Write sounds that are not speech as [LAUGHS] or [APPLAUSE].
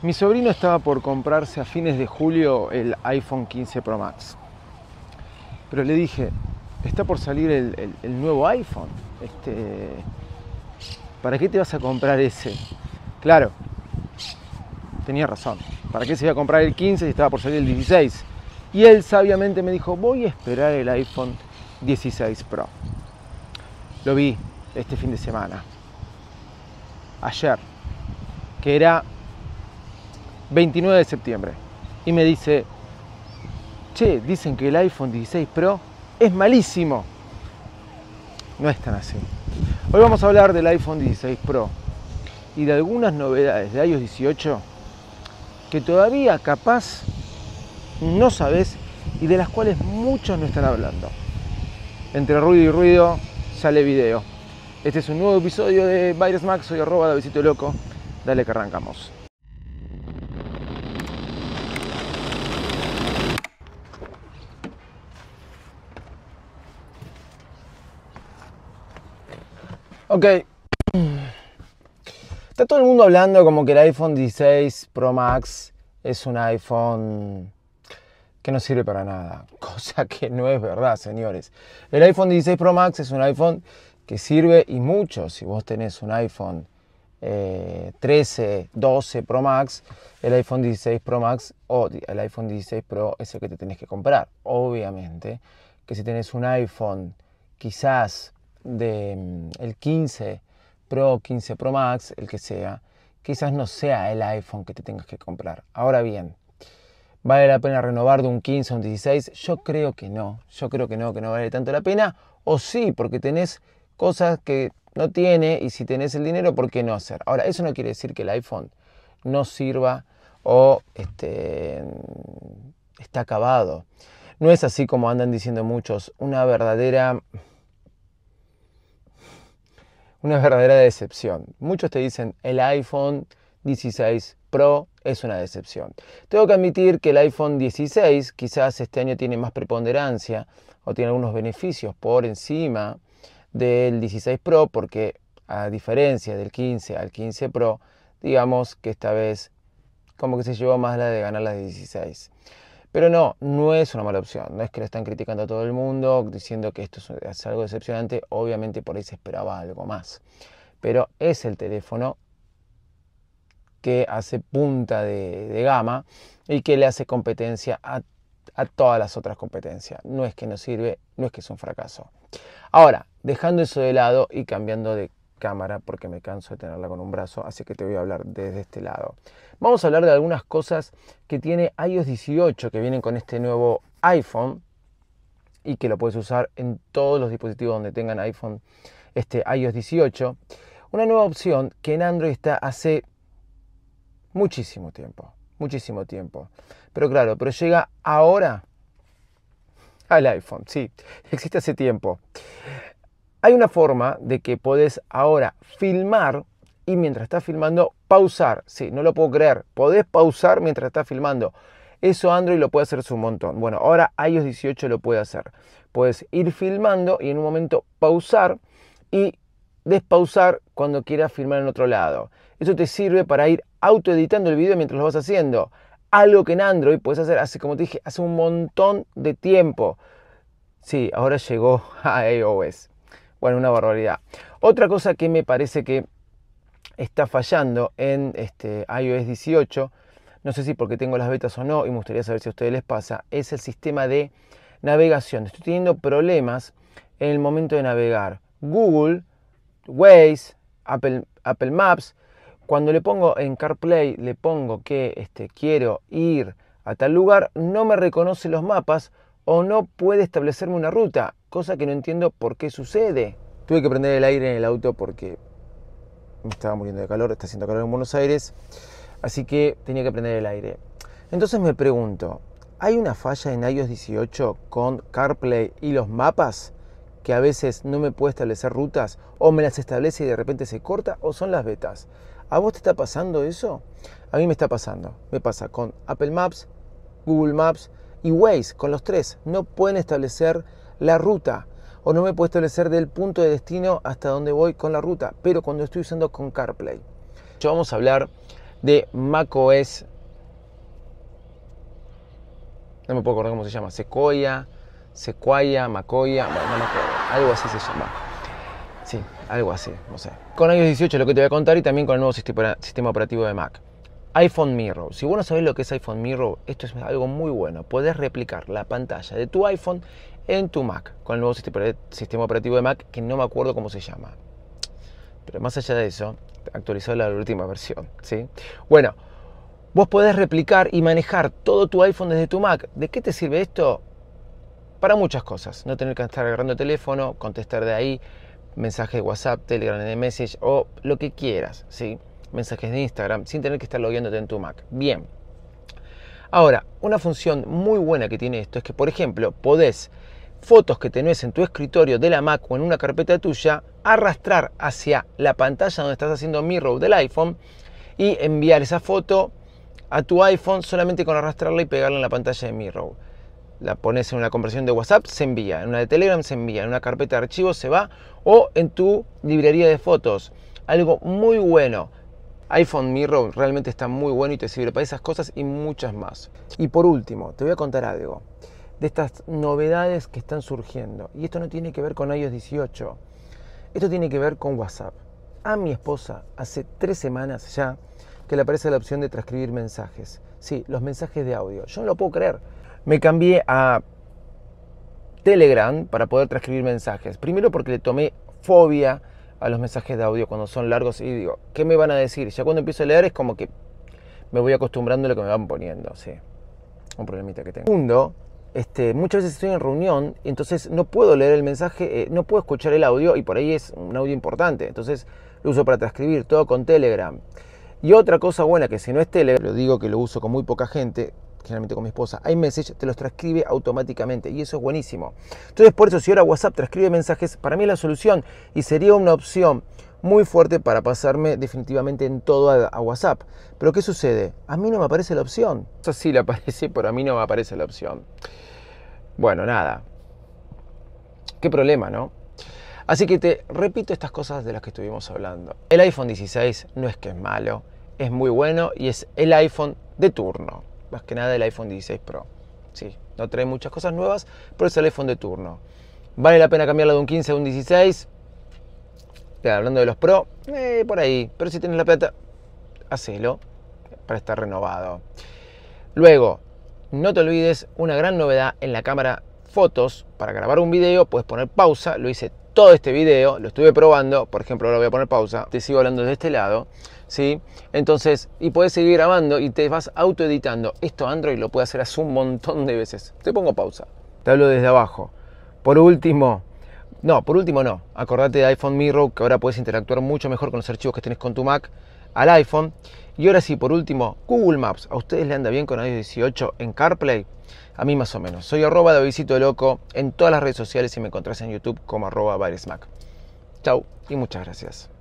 Mi sobrino estaba por comprarse a fines de julio el iPhone 15 Pro Max. Pero le dije, está por salir el, nuevo iPhone. Este, ¿Para qué te vas a comprar ese? Claro, tenía razón. ¿Para qué se iba a comprar el 15 si estaba por salir el 16? Y él sabiamente me dijo, voy a esperar el iPhone 16 Pro. Lo vi este fin de semana. Ayer. Que era 29 de septiembre y me dice, che, dicen que el iPhone 16 Pro es malísimo. No es tan así. Hoy vamos a hablar del iPhone 16 Pro y de algunas novedades de iOS 18 que todavía capaz no sabes y de las cuales muchos no están hablando. Entre ruido y ruido sale video. Este es un nuevo episodio de Virus Max, soy arroba de Loco. Dale que arrancamos. Ok. Está todo el mundo hablando como que el iPhone 16 Pro Max es un iPhone que no sirve para nada, [LAUGHS] cosa que no es verdad, señores. El iPhone 16 Pro Max es un iPhone que sirve y mucho. Si vos tenés un iPhone 13, eh, 12 Pro Max, el iPhone 16 Pro Max o el iPhone 16 Pro es el que te tenés que comprar. Obviamente que si tenés un iPhone quizás de mm, el 15 Pro, 15 Pro Max, el que sea, quizás no sea el iPhone que te tengas que comprar. Ahora bien, ¿vale la pena renovar de un 15 a un 16? Yo creo que no, yo creo que no, que no vale tanto la pena. O sí, porque tenés cosas que no tiene y si tenés el dinero, ¿por qué no hacer? Ahora, eso no quiere decir que el iPhone no sirva o este, está acabado. No es así como andan diciendo muchos, una verdadera una verdadera decepción. Muchos te dicen el iPhone 16 Pro es una decepción. Tengo que admitir que el iPhone 16 quizás este año tiene más preponderancia o tiene algunos beneficios por encima del 16 Pro porque a diferencia del 15 al 15 Pro, digamos que esta vez como que se llevó más la de ganar las 16. Pero no, no es una mala opción. No es que lo están criticando a todo el mundo, diciendo que esto es algo decepcionante. Obviamente por ahí se esperaba algo más. Pero es el teléfono que hace punta de, gama y que le hace competencia a, a todas las otras competencias. No es que no sirve, no es que es un fracaso. Ahora, dejando eso de lado y cambiando de cámara porque me canso de tenerla con un brazo, así que te voy a hablar desde este lado. Vamos a hablar de algunas cosas que tiene iOS 18 que vienen con este nuevo iPhone y que lo puedes usar en todos los dispositivos donde tengan iPhone, este iOS 18. Una nueva opción que en Android está hace muchísimo tiempo, muchísimo tiempo. Pero claro, pero llega ahora al iPhone, sí, [LAUGHS] existe hace tiempo. Hay una forma de que podés ahora filmar y mientras estás filmando, pausar. Sí, no lo puedo creer. Podés pausar mientras estás filmando. Eso Android lo puede hacer un montón. Bueno, ahora iOS 18 lo puede hacer. Puedes ir filmando y en un momento pausar y despausar cuando quieras filmar en otro lado. Eso te sirve para ir autoeditando el video mientras lo vas haciendo. Algo que en Android puedes hacer hace, como te dije, hace un montón de tiempo. Sí, ahora llegó [LAUGHS] a iOS. Bueno, una barbaridad. Otra cosa que me parece que está fallando en este iOS 18, no sé si porque tengo las betas o no, y me gustaría saber si a ustedes les pasa, es el sistema de navegación. Estoy teniendo problemas en el momento de navegar. Google, Waze, Apple, Apple Maps, cuando le pongo en CarPlay, le pongo que este, quiero ir a tal lugar, no me reconoce los mapas o no puede establecerme una ruta cosa que no entiendo por qué sucede. Tuve que prender el aire en el auto porque me estaba muriendo de calor, está haciendo calor en Buenos Aires, así que tenía que prender el aire. Entonces me pregunto, ¿hay una falla en iOS 18 con CarPlay y los mapas? que a veces no me puede establecer rutas o me las establece y de repente se corta o son las betas. ¿A vos te está pasando eso? A mí me está pasando. Me pasa con Apple Maps, Google Maps y Waze, con los tres. No pueden establecer la ruta o no me puedo establecer del punto de destino hasta donde voy con la ruta, pero cuando estoy usando con CarPlay. Yo vamos a hablar de macOS. No me puedo acordar cómo se llama, Sequoia, Sequoia, Macoya, bueno, no algo así se llama. Sí, algo así, no sé. Con iOS 18 lo que te voy a contar y también con el nuevo sistema operativo de Mac iPhone Mirror. Si vos no sabés lo que es iPhone Mirror, esto es algo muy bueno. puedes replicar la pantalla de tu iPhone en tu Mac, con el nuevo sistema operativo de Mac, que no me acuerdo cómo se llama. Pero más allá de eso, actualizó la última versión, ¿sí? Bueno, vos podés replicar y manejar todo tu iPhone desde tu Mac. ¿De qué te sirve esto? Para muchas cosas. No tener que estar agarrando el teléfono, contestar de ahí, mensajes de WhatsApp, Telegram, de Message o lo que quieras, ¿sí? Mensajes de Instagram, sin tener que estar logueándote en tu Mac. Bien. Ahora, una función muy buena que tiene esto es que, por ejemplo, podés fotos que tenés en tu escritorio de la Mac o en una carpeta tuya, arrastrar hacia la pantalla donde estás haciendo mirror del iPhone y enviar esa foto a tu iPhone solamente con arrastrarla y pegarla en la pantalla de mirror. La pones en una conversión de WhatsApp, se envía, en una de Telegram se envía, en una carpeta de archivos se va o en tu librería de fotos. Algo muy bueno iPhone Mirror realmente está muy bueno y te sirve para esas cosas y muchas más. Y por último, te voy a contar algo de estas novedades que están surgiendo. Y esto no tiene que ver con iOS 18, esto tiene que ver con WhatsApp. A mi esposa, hace tres semanas ya, que le aparece la opción de transcribir mensajes. Sí, los mensajes de audio. Yo no lo puedo creer. Me cambié a Telegram para poder transcribir mensajes. Primero porque le tomé fobia a los mensajes de audio cuando son largos y digo, ¿qué me van a decir? Ya cuando empiezo a leer es como que me voy acostumbrando a lo que me van poniendo, sí. Un problemita que tengo. Segundo, este, muchas veces estoy en reunión, y entonces no puedo leer el mensaje, eh, no puedo escuchar el audio y por ahí es un audio importante. Entonces lo uso para transcribir todo con Telegram. Y otra cosa buena que si no es Telegram, lo digo que lo uso con muy poca gente, generalmente con mi esposa, iMessage te los transcribe automáticamente y eso es buenísimo. Entonces por eso si ahora WhatsApp transcribe mensajes, para mí es la solución y sería una opción muy fuerte para pasarme definitivamente en todo a, WhatsApp. Pero ¿qué sucede? A mí no me aparece la opción. Eso sí le aparece, pero a mí no me aparece la opción. Bueno, nada. Qué problema, ¿no? Así que te repito estas cosas de las que estuvimos hablando. El iPhone 16 no es que es malo, es muy bueno y es el iPhone de turno. Más que nada el iPhone 16 Pro. Sí, no trae muchas cosas nuevas, pero es el iPhone de turno. ¿Vale la pena cambiarlo de un 15 a un 16? hablando de los Pro, eh, por ahí. Pero si tienes la plata, hacelo para estar renovado. Luego, no te olvides, una gran novedad en la cámara fotos, para grabar un video puedes poner pausa, lo hice todo este video, lo estuve probando, por ejemplo ahora voy a poner pausa, te sigo hablando de este lado, ¿sí? Entonces, y puedes seguir grabando y te vas autoeditando. Esto Android lo puede hacer hace un montón de veces. Te pongo pausa, te hablo desde abajo. Por último, no, por último no, acordate de iPhone Mirror que ahora puedes interactuar mucho mejor con los archivos que tenés con tu Mac al iPhone. Y ahora sí, por último, Google Maps. ¿A ustedes le anda bien con iOS 18 en CarPlay? A mí más o menos. Soy arroba Davidcito Loco en todas las redes sociales y me encontrás en YouTube como arroba Mac. Chau y muchas gracias.